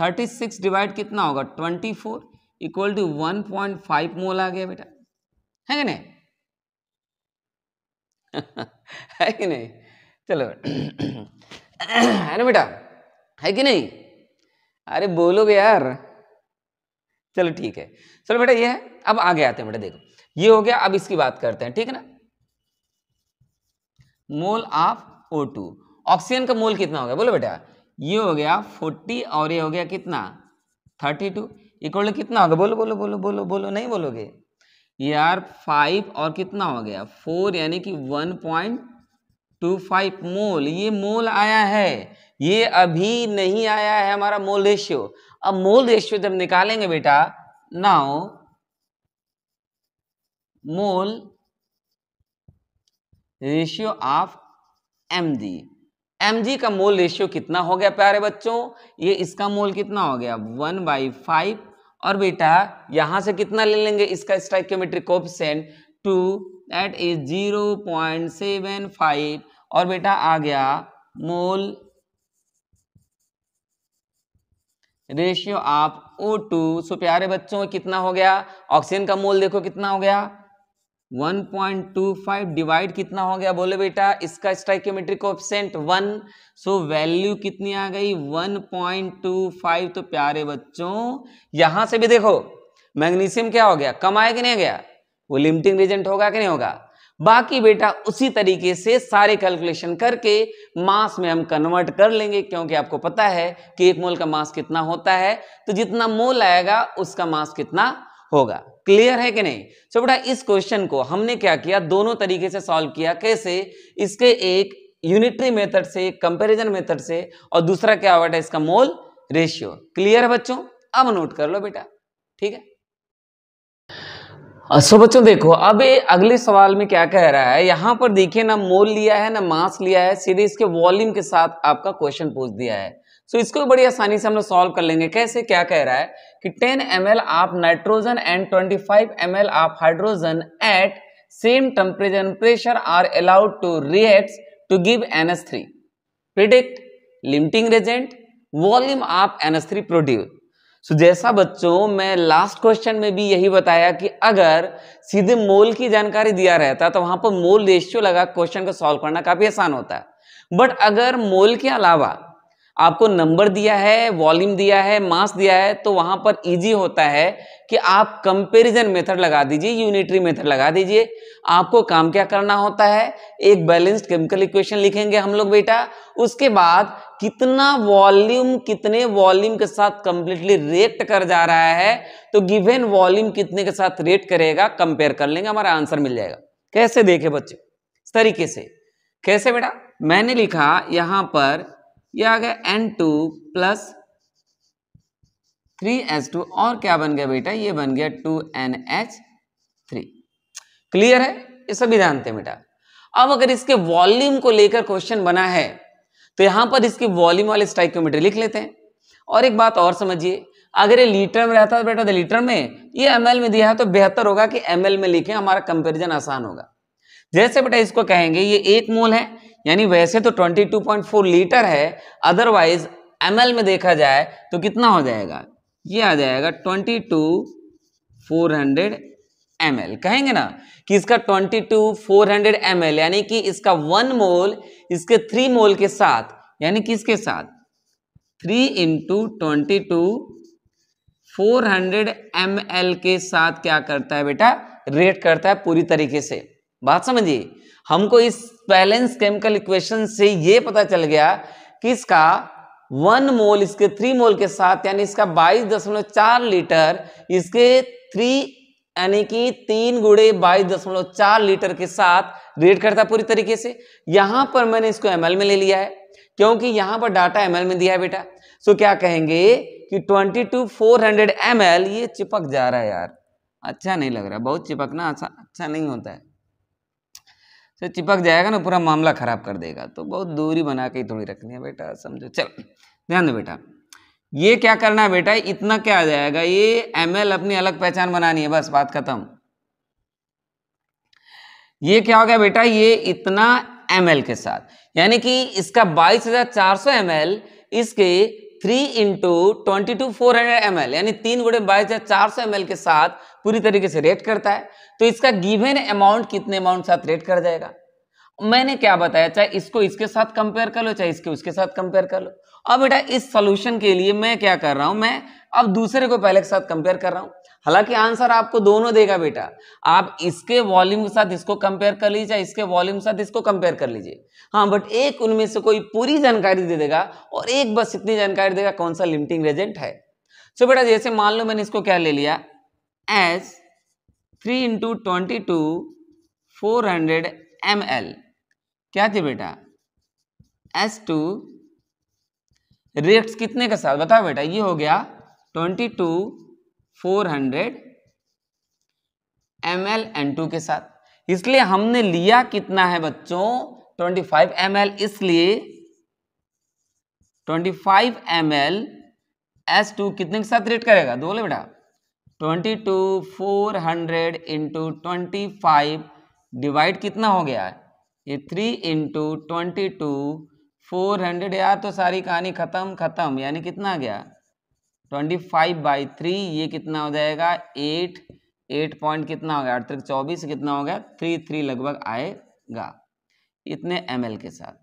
थर्टी सिक्स डिवाइड कितना होगा twenty four equal to one point five mole आ गया बेटा है कि नहीं है कि नहीं चलो है ना बेटा है कि नहीं अरे बोलोगे यार चलो ठीक है चलो बेटा ये है अब आगे आते हैं बेटा देखो ये हो गया अब इसकी बात करते हैं ठीक है ना mole of O two oxygen का मोल कितना हो गया बोलो बेटा ये हो गया फोर्टी और ये हो गया कितना थर्टी टू इक्वल कितना गया बोलो बोलो बोलो बोलो बोलो नहीं बोलोगे यार फाइव और कितना हो गया फोर यानी कि one point two five mole ये मोल आया है ये अभी नहीं आया है हमारा मोल रेशियो अब मोल रेशियो जब निकालेंगे बेटा now mole ratio of M the M G का मोल रेशियो कितना हो गया प्यारे बच्चों ये इसका मोल कितना हो गया वन बाई फाइव और बेटा यहाँ से कितना ले लेंगे इसका stoichiometric coefficient two that is zero point seven five और बेटा आ गया mole ratio of O two so प्यारे बच्चों कितना हो गया ऑक्सीजन का मोल देखो कितना हो गया 1.25 डिवाइड कितना हो गया बोले बेटा इसका स्ट्राइकोमेट्रिक ऑप्शेंट वन सो वैल्यू कितनी आ गई 1.25 तो प्यारे बच्चों यहां से भी देखो मैग्नीशियम क्या हो गया कम आया कि नहीं गया वो लिमिटिंग रिजेंट होगा कि नहीं होगा बाकी बेटा उसी तरीके से सारे कैलकुलेशन करके मास में हम कन्वर्ट कर लेंगे क्योंकि आपको पता है कि एक मोल का मास कितना होता है तो जितना मोल आएगा उसका मास कितना होगा क्लियर है कि नहीं सो बेटा इस क्वेश्चन को हमने क्या किया दोनों तरीके से सॉल्व किया कैसे इसके एक यूनिटरी मेथड से कंपैरिजन मेथड से और दूसरा क्या हुआ बेटा इसका मोल रेशियो क्लियर है बच्चों अब नोट कर लो बेटा ठीक है सो अच्छा बच्चों देखो अब अगले सवाल में क्या कह रहा है यहां पर देखिए ना मोल लिया है ना मास लिया है सीधे इसके वॉल्यूम के साथ आपका क्वेश्चन पूछ दिया है सो इसको बड़ी आसानी से हम लोग सॉल्व कर लेंगे कैसे क्या कह रहा है कि 10 ml of nitrogen and 25 M of hydrogen at same temperature and pressure are allowed to react to give N three predict limiting reagent volume of N three produce So, जैसा बच्चों मैं लास्ट क्वेश्चन में भी यही बताया कि अगर सीधे मोल की जानकारी दिया रहता तो वहां पर मोल रेशियो लगा क्वेश्चन को सॉल्व करना काफी आसान होता है बट अगर मोल के अलावा आपको नंबर दिया है वॉल्यूम दिया है मास दिया है तो वहां पर इजी होता है कि आप कंपैरिजन मेथड लगा दीजिए यूनिटरी मेथड लगा दीजिए आपको काम क्या करना होता है एक बैलेंस्ड केमिकल इक्वेशन लिखेंगे हम लोग बेटा उसके बाद कितना वॉल्यूम कितने वॉल्यूम के साथ कंप्लीटली रिएक्ट कर जा रहा है तो गिवेन वॉल्यूम कितने के साथ रेट करेगा कंपेयर कर लेंगे हमारा आंसर मिल जाएगा कैसे देखे बच्चे इस तरीके से कैसे बेटा मैंने लिखा यहां पर ये आ गया N two plus three H two और क्या बन गया बेटा ये बन गया two N H three clear है ये सभी जानते हैं बेटा अब अगर इसके वॉल्यूम को लेकर क्वेश्चन बना है तो यहां पर इसकी वॉल्यूम वाले स्टाइक्योमीटर लिख लेते हैं और एक बात और समझिए अगर ये लीटर में रहता तो बेटा लीटर में ये एम में दिया है तो बेहतर होगा कि एम में लिखें हमारा कंपेरिजन आसान होगा जैसे बेटा इसको कहेंगे ये एक मोल है यानी वैसे तो 22.4 लीटर है अदरवाइज एम में देखा जाए तो कितना हो जाएगा ये आ जाएगा 22,400 ml कहेंगे ना कि इसका 22,400 ml यानी कि इसका वन मोल इसके थ्री मोल के साथ यानी किसके साथ three into twenty two four hundred M के साथ क्या करता है बेटा रेट करता है पूरी तरीके से बात समझिए हमको इस बैलेंस केमिकल इक्वेशन से ये पता चल गया कि इसका वन मोल इसके थ्री मोल के साथ यानी इसका बाईस दशमलव चार लीटर इसके थ्री यानी कि तीन गुड़े बाईस दशमलव चार लीटर के साथ रेड करता पूरी तरीके से यहां पर मैंने इसको एम में ले लिया है क्योंकि यहां पर डाटा एम में दिया है बेटा सो क्या कहेंगे कि twenty two four hundred M ये चिपक जा रहा है यार अच्छा नहीं लग रहा बहुत चिपकना अच्छा अच्छा नहीं होता है जो चिपक जाएगा ना पूरा मामला ख़राब कर देगा तो बहुत दूरी बना के ही थोड़ी रखनी है बेटा समझो चल ध्यान दो बेटा ये क्या करना है बेटा इतना क्या आ जाएगा ये एम अपनी अलग पहचान बनानी है बस बात खत्म ये क्या हो गया बेटा ये इतना एम के साथ यानी कि इसका बाईस हजार चार सौ एम इसके three into twenty two four hundred M यानी तीन गुड़े बाईस हजार चार सौ एम के साथ पूरी तरीके से रेट करता है तो इसका गिवेन अमाउंट कितने अमाउंट साथ रेट कर जाएगा मैंने क्या बताया चाहे इसको इसके साथ कंपेयर कर लो चाहे इसके उसके साथ कंपेयर कर लो अब बेटा इस सोल्यूशन के लिए मैं क्या कर रहा हूं मैं अब दूसरे को पहले के साथ कंपेयर कर रहा हूं हालांकि आंसर आपको दोनों देगा बेटा आप इसके वॉल्यूम के साथ इसको कंपेयर कर लीजिए इसके वॉल्यूम के साथ इसको कंपेयर कर लीजिए हाँ बट एक उनमें से कोई पूरी जानकारी दे देगा और एक बस इतनी जानकारी देगा कौन सा लिमिटिंग रेजेंट है सो so बेटा जैसे मान लो मैंने इसको क्या ले लिया as three into twenty two four hundred M L क्या थी बेटा एस टू रेट्स कितने के साथ बताओ बेटा ये हो गया twenty two four hundred M L N two के साथ इसलिए हमने लिया कितना है बच्चों ट्वेंटी फाइव एम एल इसलिए twenty five M L S two कितने के साथ रेट करेगा दो बोले बेटा twenty two four hundred into twenty five divide कितना हो गया है ये three into twenty two four hundred यार तो सारी कहानी ख़त्म ख़त्म यानी कितना गया ट्वेंटी फाइव बाई थ्री ये कितना हो जाएगा एट एट पॉइंट कितना हो गया तक चौबीस कितना हो गया थ्री थ्री लगभग आएगा इतने एम के साथ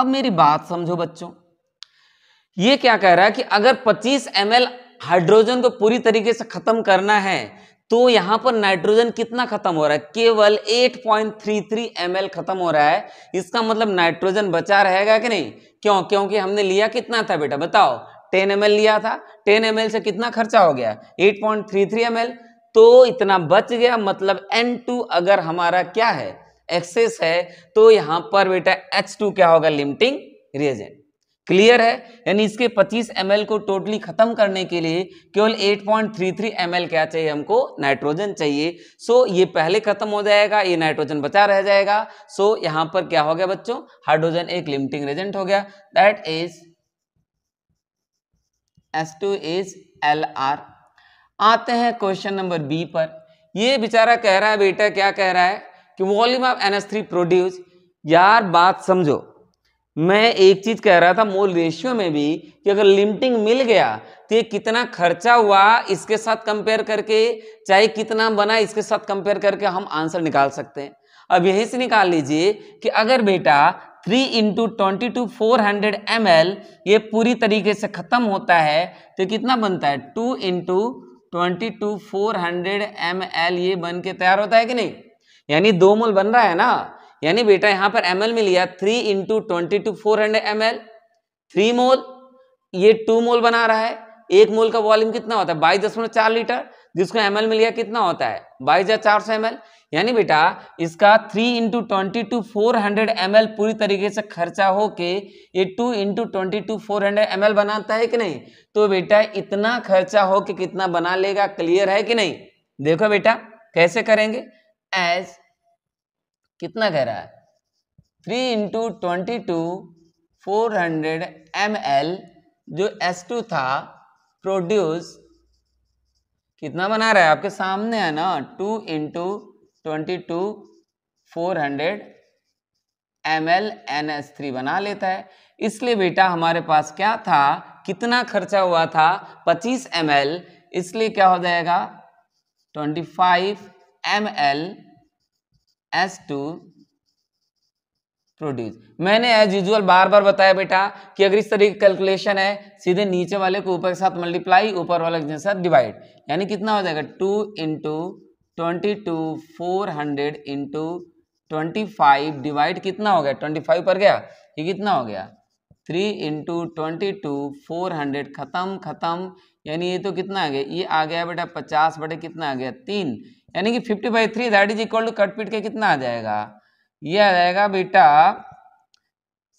अब मेरी बात समझो बच्चों ये क्या कह रहा है कि अगर 25 एम हाइड्रोजन को पूरी तरीके से खत्म करना है तो यहां पर नाइट्रोजन कितना खत्म हो रहा है केवल 8.33 पॉइंट खत्म हो रहा है इसका मतलब नाइट्रोजन बचा रहेगा कि नहीं क्यों क्योंकि हमने लिया कितना था बेटा बताओ 10 ml लिया था 10 ml से कितना खर्चा हो गया 8.33 पॉइंट तो इतना बच गया मतलब N2 अगर हमारा क्या है एक्सेस है तो यहां पर बेटा H2 क्या होगा लिमिटिंग रिएजेंट क्लियर है यानी इसके 25 एम को टोटली खत्म करने के लिए केवल 8.33 पॉइंट क्या चाहिए हमको नाइट्रोजन चाहिए सो ये पहले खत्म हो जाएगा ये नाइट्रोजन बचा रह जाएगा सो यहाँ पर क्या हो गया बच्चों हाइड्रोजन एक लिमिटिंग रेजेंट हो गया that is S two is L R आते हैं क्वेश्चन नंबर बी पर ये बेचारा कह रहा है बेटा क्या कह रहा है कि volume of N S three produce यार बात समझो मैं एक चीज कह रहा था मोल रेशियो में भी कि अगर लिमिटिंग मिल गया तो ये कितना खर्चा हुआ इसके साथ कंपेयर करके चाहे कितना बना इसके साथ कंपेयर करके हम आंसर निकाल सकते हैं अब यहीं से निकाल लीजिए कि अगर बेटा three into twenty two four hundred M L ये पूरी तरीके से ख़त्म होता है तो कितना बनता है two into twenty two four hundred M L ये बन के तैयार होता है कि नहीं यानी दो मोल बन रहा है ना यानी बेटा यहां पर एम में लिया three into twenty two four hundred M L three mole ये टू मोल बना रहा है एक मोल का वॉल्यूम कितना होता है बाईस दशमलव चार लीटर जिसको एम में लिया कितना होता है बाईस हजार चार सौ एम यानी बेटा इसका three into twenty two four hundred M पूरी तरीके से खर्चा होके ये two into twenty two four hundred M बनाता है कि नहीं तो बेटा इतना खर्चा होके कितना बना लेगा क्लियर है कि नहीं देखो बेटा कैसे करेंगे एज कितना कह रहा है three into twenty two four hundred M L जो एस टू था प्रोड्यूस कितना बना रहा है आपके सामने है ना two into twenty two four hundred M L N S three बना लेता है इसलिए बेटा हमारे पास क्या था कितना खर्चा हुआ था पच्चीस एम एल इसलिए क्या हो जाएगा twenty five M L S two produce मैंने एज यूजल बार बार बताया बेटा कि अगर इस तरीके की कैलकुलेशन है सीधे नीचे वाले को ऊपर के साथ मल्टीप्लाई ऊपर वाले के साथ डिवाइड यानी कितना हो जाएगा two into twenty two four hundred into twenty five divide कितना हो गया ट्वेंटी फाइव पर गया ये कितना हो गया three into twenty two four hundred खत्म खत्म यानी ये तो कितना आ गया ये आ गया बेटा पचास बटे कितना आ गया तीन यानी कि fifty by three that is equal to cut pit के कितना आ जाएगा ये आ जाएगा बेटा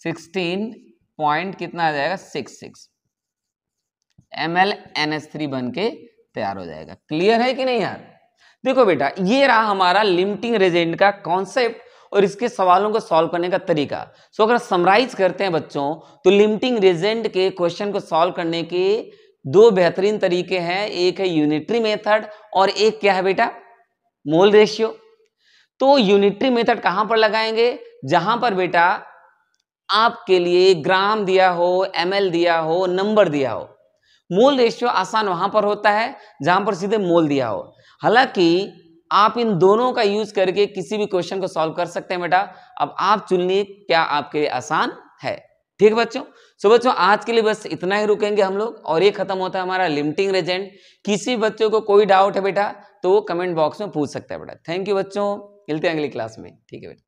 सिक्सटीन पॉइंट कितना आ जाएगा six six M L N S three बन के तैयार हो जाएगा क्लियर है कि नहीं यार देखो बेटा ये रहा हमारा लिमिटिंग रेजेंट का कॉन्सेप्ट और इसके सवालों को सॉल्व करने का तरीका सो अगर समराइज करते हैं बच्चों तो लिमिटिंग रेजेंट के क्वेश्चन को सॉल्व करने के दो बेहतरीन तरीके हैं एक है यूनिटरी मेथड और एक क्या है बेटा मोल रेशियो तो यूनिटरी मेथड कहां पर लगाएंगे जहां पर बेटा आपके लिए ग्राम दिया हो एम दिया हो नंबर दिया हो मोल रेशियो आसान वहां पर होता है जहां पर सीधे मोल दिया हो हालांकि आप इन दोनों का यूज करके किसी भी क्वेश्चन को सॉल्व कर सकते हैं बेटा अब आप चुन लिए क्या आपके लिए आसान है ठीक बच्चों सो बच्चों आज के लिए बस इतना ही रुकेंगे हम लोग और ये खत्म होता है हमारा लिमिटिंग रेजेंट किसी बच्चों को कोई डाउट है बेटा तो वो कमेंट बॉक्स में पूछ सकता है बेटा थैंक यू बच्चों मिलते हैं अगली क्लास में ठीक है बेटा